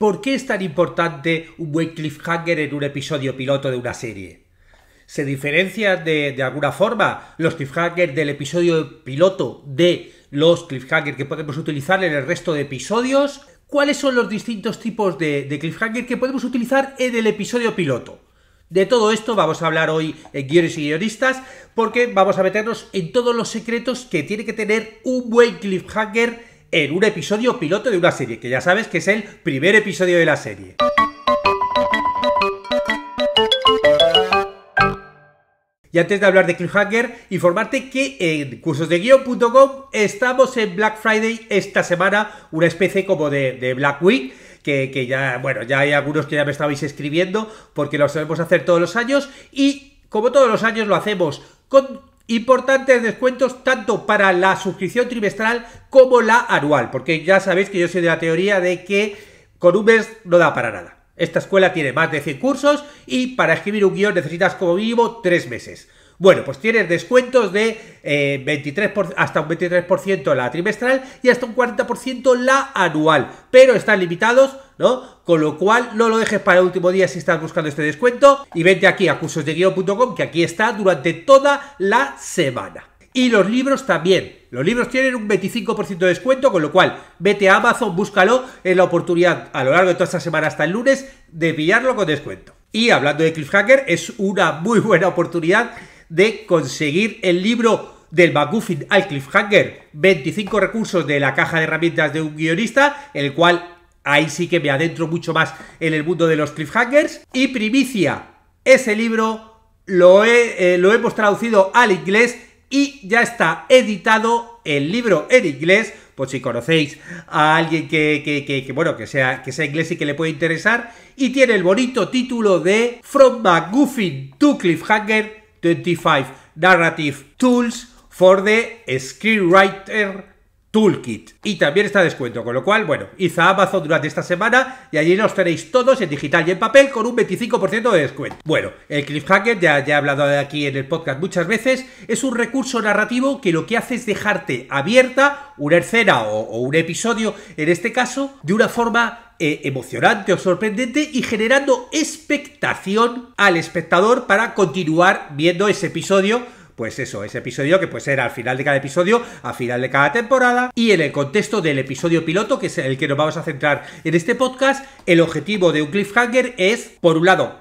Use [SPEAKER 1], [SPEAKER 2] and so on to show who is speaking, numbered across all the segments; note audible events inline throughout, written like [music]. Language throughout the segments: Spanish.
[SPEAKER 1] ¿Por qué es tan importante un buen cliffhanger en un episodio piloto de una serie? ¿Se diferencia de, alguna forma los cliffhangers del episodio piloto de los cliffhangers que podemos utilizar en el resto de episodios? ¿Cuáles son los distintos tipos de, de cliffhanger que podemos utilizar en el episodio piloto? De todo esto vamos a hablar hoy en Guiones y Guionistas porque vamos a meternos en todos los secretos que tiene que tener un buen cliffhanger en un episodio piloto de una serie, que ya sabes que es el primer episodio de la serie. Y antes de hablar de Cliffhanger, informarte que en cursosdeguion.com estamos en Black Friday esta semana, una especie como de, Black Week. Que, que, ya, bueno, ya hay algunos que ya me estabais escribiendo porque lo sabemos hacer todos los años y como todos los años lo hacemos con Importantes descuentos tanto para la suscripción trimestral como la anual, porque ya sabéis que yo soy de la teoría de que con un mes no da para nada. Esta escuela tiene más de 100 cursos y para escribir un guión necesitas como mínimo 3 meses. Bueno, pues tienes descuentos de 23 eh, hasta un 23% la trimestral y hasta un 40% la anual, pero están limitados con lo cual, no lo dejes para el último día si estás buscando este descuento y vete aquí a cursosdeguión.com que aquí está durante toda la semana. Y los libros también. Los libros tienen un 25% de descuento, con lo cual vete a Amazon, búscalo, es la oportunidad a lo largo de toda esta semana hasta el lunes de pillarlo con descuento. Y hablando de Cliffhanger, es una muy buena oportunidad de conseguir el libro del McGuffin al Cliffhanger, 25 recursos de la caja de herramientas de un guionista, el cual Ahí sí que me adentro mucho más en el mundo de los cliffhangers. Y primicia, ese libro eh, lo, hemos traducido al inglés y ya está editado el libro en inglés. Por si conocéis a alguien que, bueno, que sea, que sea inglés y que le pueda interesar. Y tiene el bonito título de From MacGuffin to Cliffhanger 25 Narrative Tools for the Screenwriter Toolkit. Y también está descuento, con lo cual, bueno, id a Amazon durante esta semana y allí nos tenéis todos en digital y en papel con un 25% de descuento. Bueno, el cliffhanger, ya, he hablado de aquí en el podcast muchas veces, es un recurso narrativo que lo que hace es dejarte abierta una escena o, un episodio, en este caso, de una forma eh, emocionante o sorprendente y generando expectación al espectador para continuar viendo ese episodio pues eso, ese episodio que puede ser al final de cada episodio, al final de cada temporada y en el contexto del episodio piloto, que es el que nos vamos a centrar en este podcast, el objetivo de un cliffhanger es, por un lado,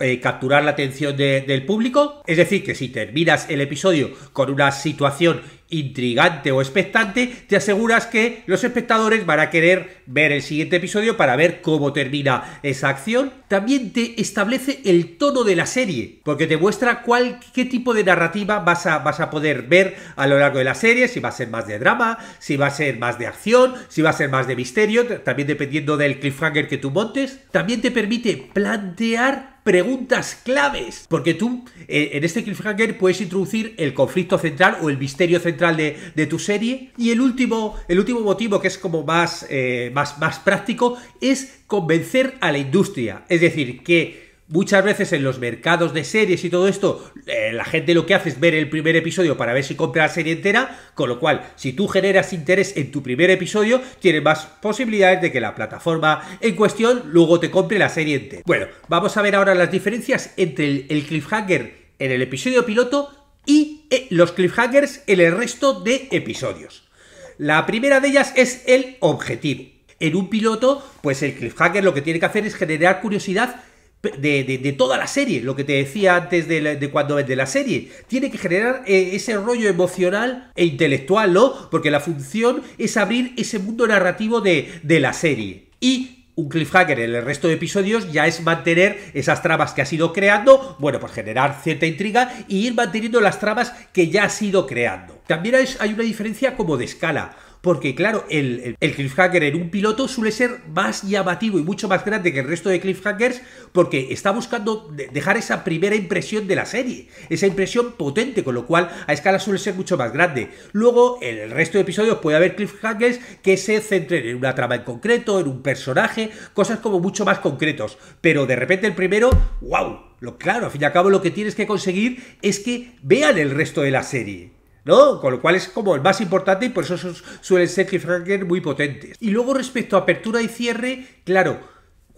[SPEAKER 1] eh, capturar la atención del público. Es decir, que si terminas el episodio con una situación intrigante o expectante, te aseguras que los espectadores van a querer ver el siguiente episodio para ver cómo termina esa acción. También te establece el tono de la serie, porque te muestra cuál, qué tipo de narrativa vas a, vas a poder ver a lo largo de la serie, si va a ser más de drama, si va a ser más de acción, si va a ser más de misterio, también dependiendo del cliffhanger que tú montes. También te permite plantear preguntas claves, porque tú eh, en este cliffhanger puedes introducir el conflicto central o el misterio central de, tu serie. Y el último, el último motivo, que es como más, eh, más, más práctico, es convencer a la industria. Es decir, que Muchas veces en los mercados de series y todo esto, eh, la gente lo que hace es ver el primer episodio para ver si compra la serie entera, con lo cual, si tú generas interés en tu primer episodio, tienes más posibilidades de que la plataforma en cuestión luego te compre la serie entera. Bueno, vamos a ver ahora las diferencias entre el, cliffhanger en el episodio piloto y eh, los cliffhangers en el resto de episodios. La primera de ellas es el objetivo. En un piloto, pues el cliffhanger lo que tiene que hacer es generar curiosidad de, toda la serie, lo que te decía antes de, cuando ves de la serie. Tiene que generar eh, ese rollo emocional e intelectual, ¿no? Porque la función es abrir ese mundo narrativo de, de la serie. Y un cliffhanger en el resto de episodios ya es mantener esas tramas que ha sido creando, bueno, pues generar cierta intriga y ir manteniendo las tramas que ya ha sido creando. También hay una diferencia como de escala porque claro, el, cliffhanger en un piloto suele ser más llamativo y mucho más grande que el resto de cliffhangers porque está buscando dejar esa primera impresión de la serie, esa impresión potente, con lo cual a escala suele ser mucho más grande. Luego, en el resto de episodios puede haber cliffhangers que se centren en una trama en concreto, en un personaje, cosas como mucho más concretos, pero de repente el primero, wow, lo claro, al fin y al cabo lo que tienes que conseguir es que vean el resto de la serie. ¿no? Con lo cual es como el más importante y por eso suelen ser cliffhangers muy potentes. Y luego respecto a apertura y cierre, claro,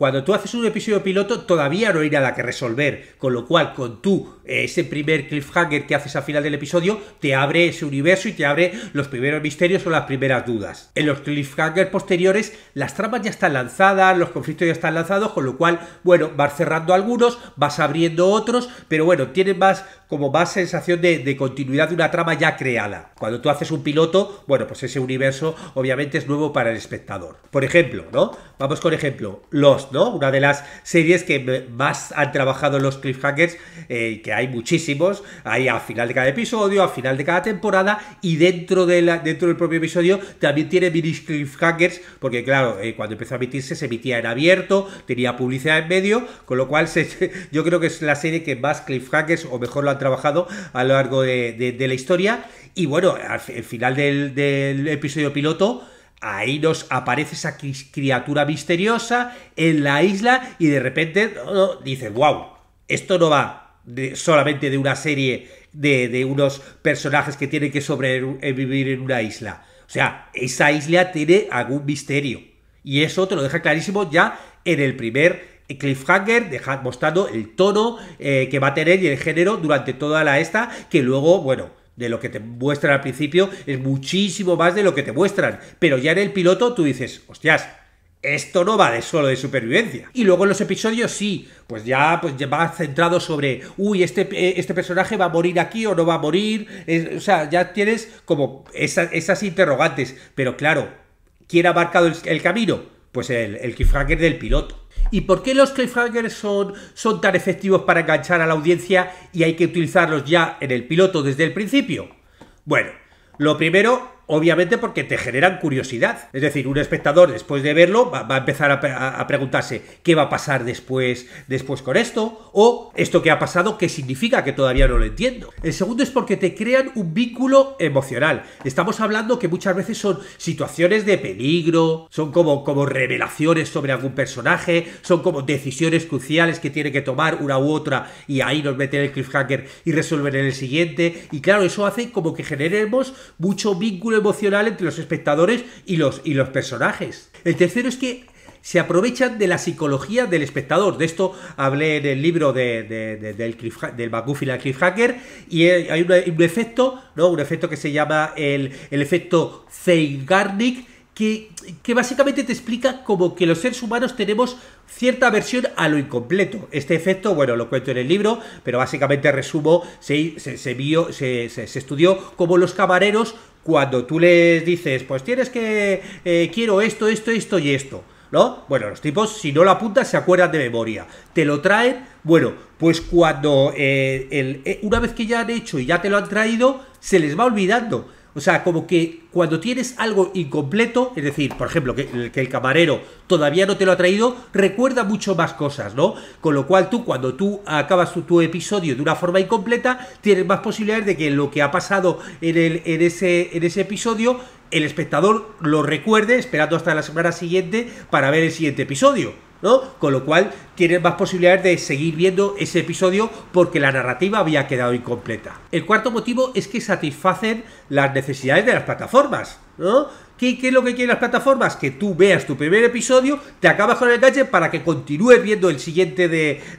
[SPEAKER 1] cuando tú haces un episodio piloto, todavía no hay nada que resolver, con lo cual, con tú, eh, ese primer cliffhanger que haces al final del episodio, te abre ese universo y te abre los primeros misterios o las primeras dudas. En los cliffhangers posteriores, las tramas ya están lanzadas, los conflictos ya están lanzados, con lo cual, bueno, vas cerrando algunos, vas abriendo otros, pero bueno, tienes más, como más sensación de, de continuidad de una trama ya creada. Cuando tú haces un piloto, bueno, pues ese universo obviamente es nuevo para el espectador. Por ejemplo, ¿no? Vamos con ejemplo, los una de las series que más han trabajado los cliffhangers, eh, que hay muchísimos, hay a final de cada episodio, a final de cada temporada y dentro, de la, dentro del propio episodio también tiene mini cliffhangers, porque claro, eh, cuando empezó a emitirse se emitía en abierto, tenía publicidad en medio, con lo cual [laughs] yo creo que es la serie que más cliffhangers o mejor lo han trabajado a lo largo de, la historia. Y bueno, al, final del episodio piloto, Ahí nos aparece esa criatura misteriosa en la isla y de repente todo oh, oh, dices, wow, esto no va solamente de una serie de, de, unos personajes que tienen que sobrevivir eh, en una isla. O sea, esa isla tiene algún misterio. Y eso te lo deja clarísimo ya en el primer cliffhanger, mostrando el tono eh, que va a tener y el género durante toda la esta, que luego, bueno, de lo que te muestran al principio es muchísimo más de lo que te muestran. Pero ya en el piloto tú dices, hostias, esto no va de solo de supervivencia. Y luego en los episodios sí, pues ya, pues va centrado sobre, uy, este, eh, este personaje va a morir aquí o no va a morir. o sea, ya tienes como esas, interrogantes. Pero claro, ¿quién ha marcado el, camino? Pues el, el del piloto. ¿Y por qué los cliffhangers son, tan efectivos para enganchar a la audiencia y hay que utilizarlos ya en el piloto desde el principio? Bueno, lo primero obviamente porque te generan curiosidad. Es decir, un espectador después de verlo va, a empezar a, preguntarse qué va a pasar después, después con esto, o esto que ha pasado, qué significa, que todavía no lo entiendo. El segundo es porque te crean un vínculo emocional. Estamos hablando que muchas veces son situaciones de peligro, son como, como revelaciones sobre algún personaje, son como decisiones cruciales que tiene que tomar una u otra y ahí nos meten el cliffhanger y resolver en el siguiente. Y claro, eso hace como que generemos mucho vínculo emocional entre los espectadores y los, y los personajes. El tercero es que se aprovechan de la psicología del espectador. De esto hablé en el libro del, del McGuffin al Cliffhanger y hay un, efecto, ¿no? un efecto que se llama el, el efecto Zeigarnik, que, básicamente te explica como que los seres humanos tenemos cierta versión a lo incompleto. Este efecto, bueno, lo cuento en el libro, pero básicamente resumo, se, se, vio, se estudió como los camareros cuando tú les dices, pues tienes que, eh, quiero esto, esto, esto y esto. ¿No? Bueno, los tipos, si no lo apuntas, se acuerdan de memoria. Te lo traen, bueno, pues cuando eh, eh, una vez que ya han hecho y ya te lo han traído, se les va olvidando o sea, como que cuando tienes algo incompleto, es decir, por ejemplo, que, el camarero todavía no te lo ha traído, recuerda mucho más cosas, ¿no? Con lo cual tú, cuando tú acabas tu, tu episodio de una forma incompleta, tienes más posibilidades de que lo que ha pasado en, ese, en ese episodio, el espectador lo recuerde esperando hasta la semana siguiente para ver el siguiente episodio. ¿no? Con lo cual tienes más posibilidades de seguir viendo ese episodio porque la narrativa había quedado incompleta. El cuarto motivo es que satisfacen las necesidades de las plataformas, ¿no? ¿Qué, es lo que quieren las plataformas? Que tú veas tu primer episodio, te acabas con el gadget para que continúes viendo el siguiente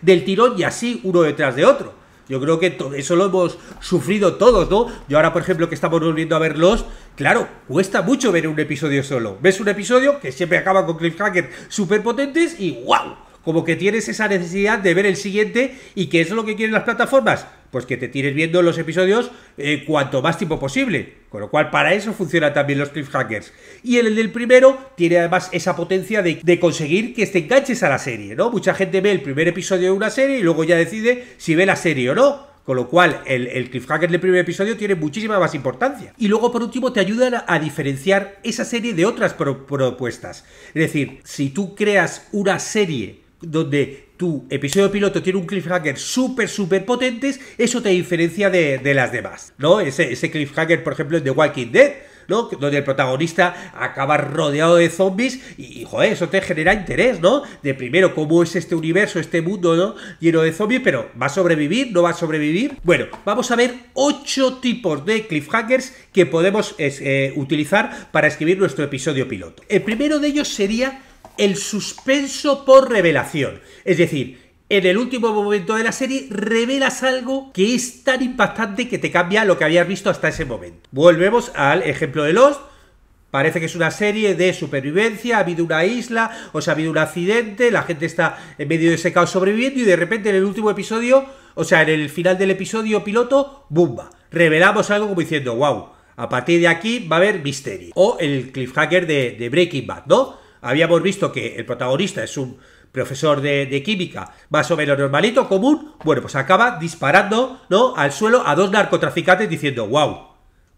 [SPEAKER 1] del tirón y así uno detrás de otro. Yo creo que todo eso lo hemos sufrido todos, ¿no? Yo ahora, por ejemplo, que estamos volviendo a verlos, claro, cuesta mucho ver un episodio solo. Ves un episodio que siempre acaba con cliffhanger súper potentes y ¡wow! como que tienes esa necesidad de ver el siguiente y que es lo que quieren las plataformas, pues que te tires viendo los episodios eh, cuanto más tiempo posible. Con lo cual, para eso funcionan también los cliffhangers. Y el del primero tiene además esa potencia de, conseguir que te enganches a la serie, ¿no? Mucha gente ve el primer episodio de una serie y luego ya decide si ve la serie o no. Con lo cual, el, el, cliffhanger del primer episodio tiene muchísima más importancia. Y luego, por último, te ayudan a, diferenciar esa serie de otras propuestas. Es decir, si tú creas una serie donde tu episodio piloto tiene un cliffhanger súper, súper potentes, eso te diferencia de, las demás, ¿no? Ese, ese cliffhanger, por ejemplo, es de Walking Dead, ¿no? Donde el protagonista acaba rodeado de zombies y, joder, eso te genera interés, ¿no? De primero, cómo es este universo, este mundo, Lleno de zombies, pero ¿va a sobrevivir? ¿No va a sobrevivir? Bueno, vamos a ver ocho tipos de cliffhangers que podemos eh, utilizar para escribir nuestro episodio piloto. El primero de ellos sería el suspenso por revelación. Es decir, en el último momento de la serie revelas algo que es tan impactante que te cambia lo que habías visto hasta ese momento. Volvemos al ejemplo de Lost. Parece que es una serie de supervivencia, ha habido una isla, o sea, ha habido un accidente, la gente está en medio de ese caos sobreviviendo y de repente en el último episodio, o sea, en el final del episodio piloto, ¡bumba! Revelamos algo como diciendo, wow, a partir de aquí va a haber misterio. O el cliffhanger de, de Breaking Bad, ¿no? habíamos visto que el protagonista es un profesor de, química, más o menos normalito, común, bueno, pues acaba disparando, ¿no? Al suelo a dos narcotraficantes diciendo, wow,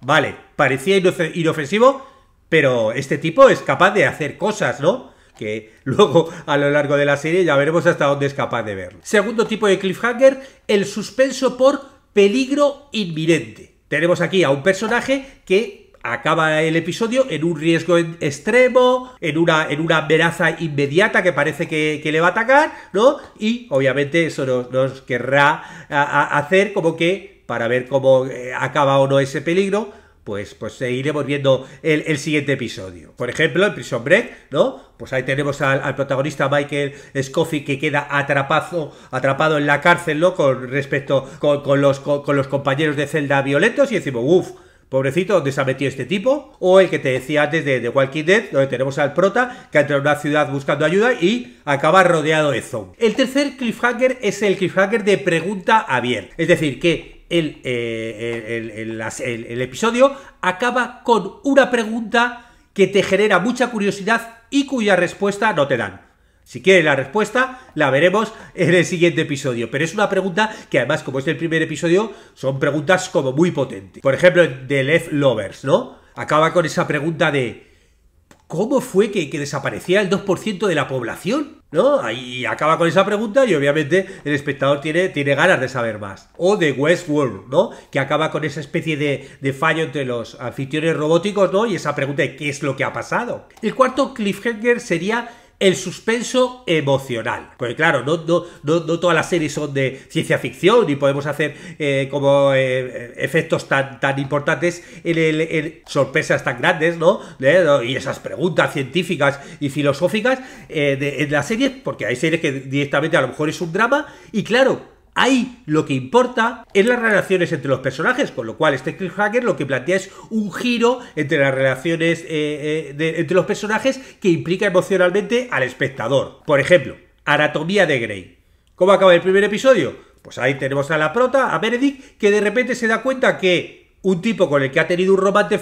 [SPEAKER 1] vale, parecía inofensivo, pero este tipo es capaz de hacer cosas, ¿no? Que [laughs] luego a lo largo de la serie ya veremos hasta dónde es capaz de verlo. Segundo tipo de cliffhanger, el suspenso por peligro inminente. Tenemos aquí a un personaje que acaba el episodio en un riesgo extremo, en una, en una amenaza inmediata que parece que, le va a atacar, ¿no? Y obviamente eso nos, querrá hacer como que, para ver cómo eh, acaba o no ese peligro, pues, pues seguiremos viendo el, siguiente episodio. Por ejemplo, en Prison Break, ¿no? Pues ahí tenemos al, protagonista Michael Scofield que queda atrapazo, atrapado en la cárcel, ¿no? Con respecto con, los, con, los compañeros de celda violentos y decimos, uff, pobrecito, ¿dónde se ha metido este tipo? O el que te decía antes de, The Walking Dead, donde tenemos al prota que entra en una ciudad buscando ayuda y acaba rodeado de zombies. El tercer cliffhanger es el cliffhanger de pregunta abierta. Es decir, que el eh, episodio acaba con una pregunta que te genera mucha curiosidad y cuya respuesta no te dan. Si quiere la respuesta, la veremos en el siguiente episodio. Pero es una pregunta que además, como es el primer episodio, son preguntas como muy potentes. Por ejemplo, de Left Lovers, ¿no? Acaba con esa pregunta de... ¿Cómo fue que, desaparecía el 2% de la población? ¿No? Ahí acaba con esa pregunta y obviamente el espectador tiene, tiene ganas de saber más. O de Westworld, ¿no? Que acaba con esa especie de, de fallo entre los anfitriones robóticos, ¿no? Y esa pregunta de qué es lo que ha pasado. El cuarto cliffhanger sería el suspenso emocional. Porque claro, no, todas las series son de ciencia ficción y podemos hacer eh, como eh, efectos tan, tan importantes en, sorpresas tan grandes, ¿no? Y esas preguntas científicas y filosóficas eh, en las series, porque hay series que directamente a lo mejor es un drama y claro, Ahí lo que importa es las relaciones entre los personajes, con lo cual este cliffhanger lo que plantea es un giro entre las relaciones eh, eh, de, entre los personajes que implica emocionalmente al espectador. Por ejemplo, Anatomía de Grey. ¿Cómo acaba el primer episodio? Pues ahí tenemos a la prota, a Benedict, que de repente se da cuenta que un tipo con el que ha tenido un romance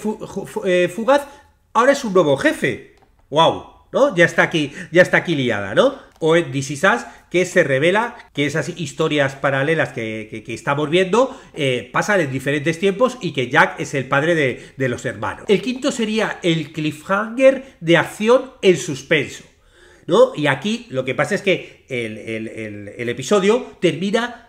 [SPEAKER 1] eh, fugaz ahora es un nuevo jefe. ¡Wow! ¿No? Ya está aquí, ya está aquí liada, ¿no? o en This que se revela que esas historias paralelas que, estamos viendo eh, pasan en diferentes tiempos y que Jack es el padre de, los hermanos. El quinto sería el cliffhanger de acción en suspenso. ¿No? Y aquí lo que pasa es que el, el, episodio termina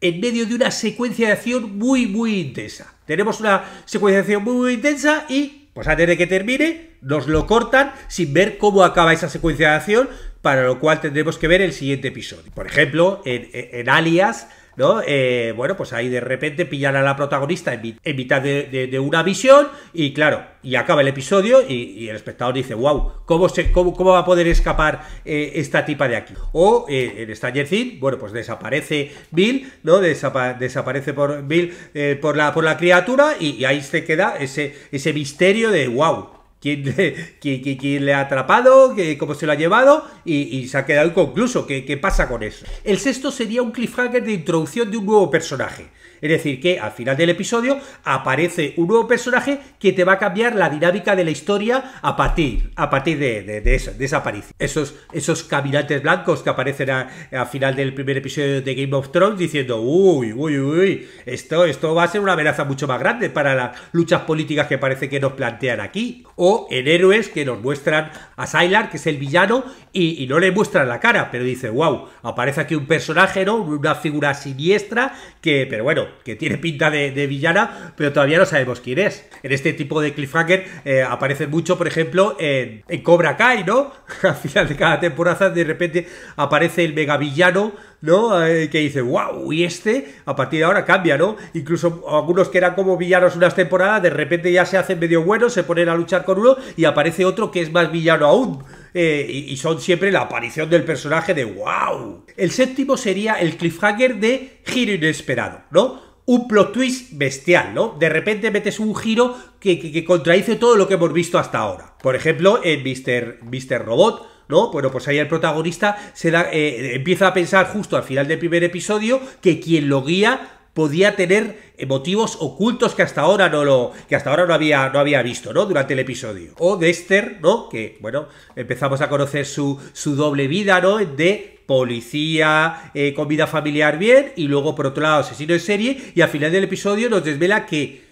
[SPEAKER 1] en medio de una secuencia de acción muy, muy intensa. Tenemos una secuencia de acción muy, muy intensa y, pues antes de que termine, nos lo cortan sin ver cómo acaba esa secuencia de acción, para lo cual tendremos que ver el siguiente episodio. Por ejemplo, en, Alias, ¿no? Eh, bueno, pues ahí de repente pillan a la protagonista en, mitad de, una visión y claro, y acaba el episodio y, el espectador dice, wow, ¿cómo, se, cómo, va a poder escapar eh, esta tipa de aquí? O eh, en Stranger Things, bueno, pues desaparece Bill, ¿no? desaparece por Bill por, la, por la criatura y, y, ahí se queda ese, ese misterio de, wow, quién le, ha atrapado, cómo se lo ha llevado y, se ha quedado inconcluso. ¿Qué, ¿Qué pasa con eso? El sexto sería un cliffhanger de introducción de un nuevo personaje. Es decir, que al final del episodio aparece un nuevo personaje que te va a cambiar la dinámica de la historia a partir, a partir de, esa, aparición. Esos, esos caminantes blancos que aparecen al final del primer episodio de Game of Thrones diciendo, uy, uy, uy, esto, esto va a ser una amenaza mucho más grande para las luchas políticas que parece que nos plantean aquí. O en héroes que nos muestran a Sylar, que es el villano, y, no le muestran la cara, pero dice, wow, aparece aquí un personaje, ¿no? Una figura siniestra, que, pero bueno, que tiene pinta de, villana, pero todavía no sabemos quién es. En este tipo de cliffhanger eh, aparece mucho, por ejemplo, en, Cobra Kai, ¿no? [laughs] Al final de cada temporada, de repente aparece el megavillano ¿no? Eh, que dice, wow, y este a partir de ahora cambia, ¿no? Incluso algunos que eran como villanos unas temporadas, de repente ya se hacen medio buenos, se ponen a luchar con uno y aparece otro que es más villano aún. Eh, y, son siempre la aparición del personaje de wow. El séptimo sería el cliffhanger de giro inesperado, ¿no? Un plot twist bestial, ¿no? De repente metes un giro que, que, contradice todo lo que hemos visto hasta ahora. Por ejemplo, en Mr. Robot, bueno, pues ahí el protagonista se da, eh, empieza a pensar justo al final del primer episodio que quien lo guía podía tener motivos ocultos que hasta ahora no lo que hasta ahora no había no había visto no durante el episodio o Dexter no que bueno empezamos a conocer su, su doble vida no de policía eh, con vida familiar bien y luego por otro lado asesino en serie y al final del episodio nos desvela que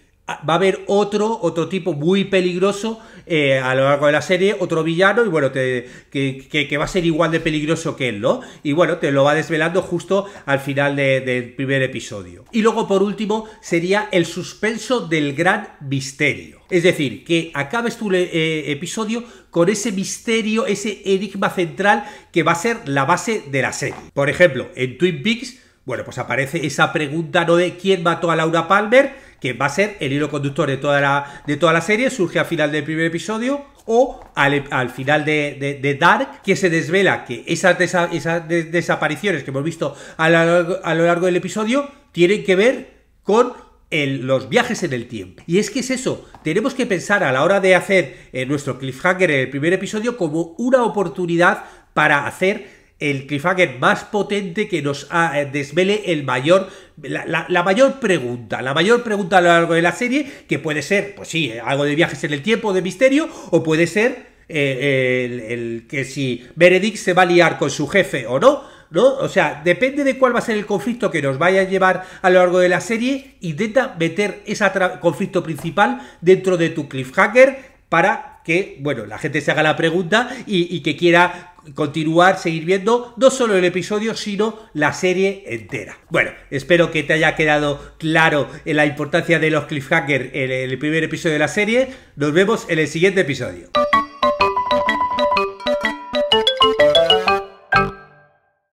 [SPEAKER 1] va a haber otro, otro tipo muy peligroso eh, a lo largo de la serie, otro villano, y bueno, que, va a ser igual de peligroso que él, ¿no? Y bueno, te lo va desvelando justo al final del primer episodio. Y luego, por último, sería el suspenso del gran misterio. Es decir, que acabes tu eh, episodio con ese misterio, ese enigma central que va a ser la base de la serie. Por ejemplo, en Twin Peaks, bueno, pues aparece esa pregunta, ¿no? De quién mató a Laura Palmer que va a ser el hilo conductor de toda la, de toda la serie, surge al final del primer episodio o al, final de, Dark, que se desvela que esas, esas desapariciones que hemos visto a, lo largo del episodio tienen que ver con los viajes en el tiempo. Y es que es eso, tenemos que pensar a la hora de hacer eh, nuestro cliffhanger en el primer episodio como una oportunidad para hacer el cliffhanger más potente que nos eh, desvele el mayor, la, mayor pregunta, la mayor pregunta a lo largo de la serie, que puede ser, pues sí, eh, algo de viajes en el tiempo, de misterio, o puede ser eh, el, que si Meredith se va a liar con su jefe o no, ¿no? O sea, depende de cuál va a ser el conflicto que nos vaya a llevar a lo largo de la serie, intenta meter ese conflicto principal dentro de tu cliffhanger para que, bueno, la gente se haga la pregunta y, que quiera continuar, seguir viendo no solo el episodio, sino la serie entera. Bueno, espero que te haya quedado claro la importancia de los cliffhanger en el primer episodio de la serie. Nos vemos en el siguiente episodio.